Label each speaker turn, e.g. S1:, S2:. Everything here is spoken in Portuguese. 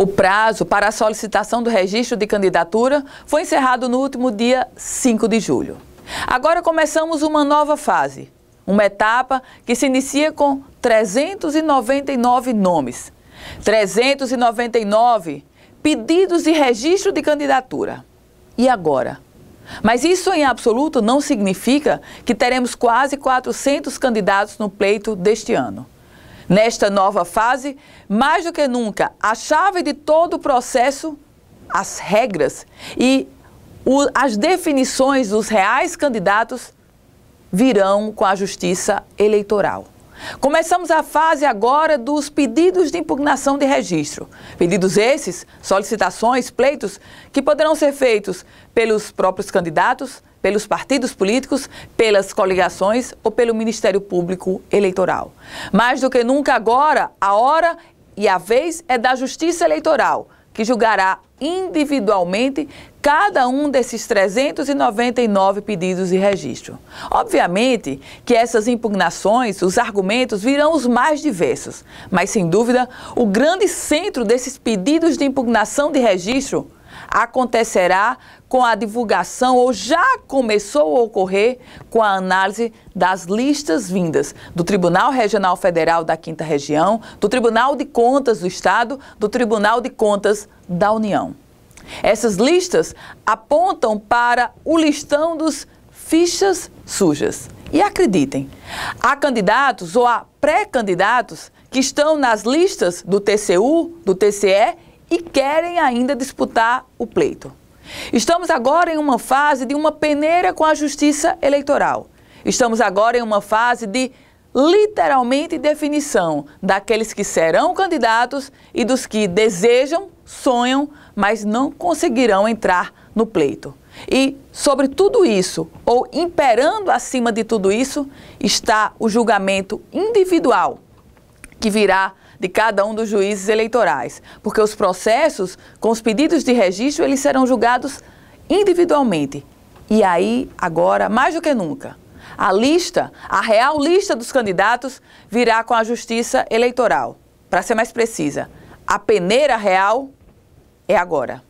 S1: O prazo para a solicitação do registro de candidatura foi encerrado no último dia 5 de julho. Agora começamos uma nova fase, uma etapa que se inicia com 399 nomes. 399 pedidos de registro de candidatura. E agora? Mas isso em absoluto não significa que teremos quase 400 candidatos no pleito deste ano. Nesta nova fase, mais do que nunca, a chave de todo o processo, as regras e o, as definições dos reais candidatos virão com a justiça eleitoral. Começamos a fase agora dos pedidos de impugnação de registro. Pedidos esses, solicitações, pleitos, que poderão ser feitos pelos próprios candidatos, pelos partidos políticos, pelas coligações ou pelo Ministério Público Eleitoral. Mais do que nunca agora, a hora e a vez é da Justiça Eleitoral, que julgará individualmente cada um desses 399 pedidos de registro. Obviamente que essas impugnações, os argumentos virão os mais diversos, mas sem dúvida, o grande centro desses pedidos de impugnação de registro acontecerá com a divulgação ou já começou a ocorrer com a análise das listas vindas do Tribunal Regional Federal da Quinta Região, do Tribunal de Contas do Estado, do Tribunal de Contas da União. Essas listas apontam para o listão dos fichas sujas. E acreditem, há candidatos ou há pré-candidatos que estão nas listas do TCU, do TCE e querem ainda disputar o pleito. Estamos agora em uma fase de uma peneira com a justiça eleitoral. Estamos agora em uma fase de literalmente definição daqueles que serão candidatos e dos que desejam, sonham, mas não conseguirão entrar no pleito. E sobre tudo isso, ou imperando acima de tudo isso, está o julgamento individual que virá de cada um dos juízes eleitorais, porque os processos com os pedidos de registro eles serão julgados individualmente. E aí, agora, mais do que nunca, a lista, a real lista dos candidatos virá com a Justiça Eleitoral. Para ser mais precisa, a peneira real é agora.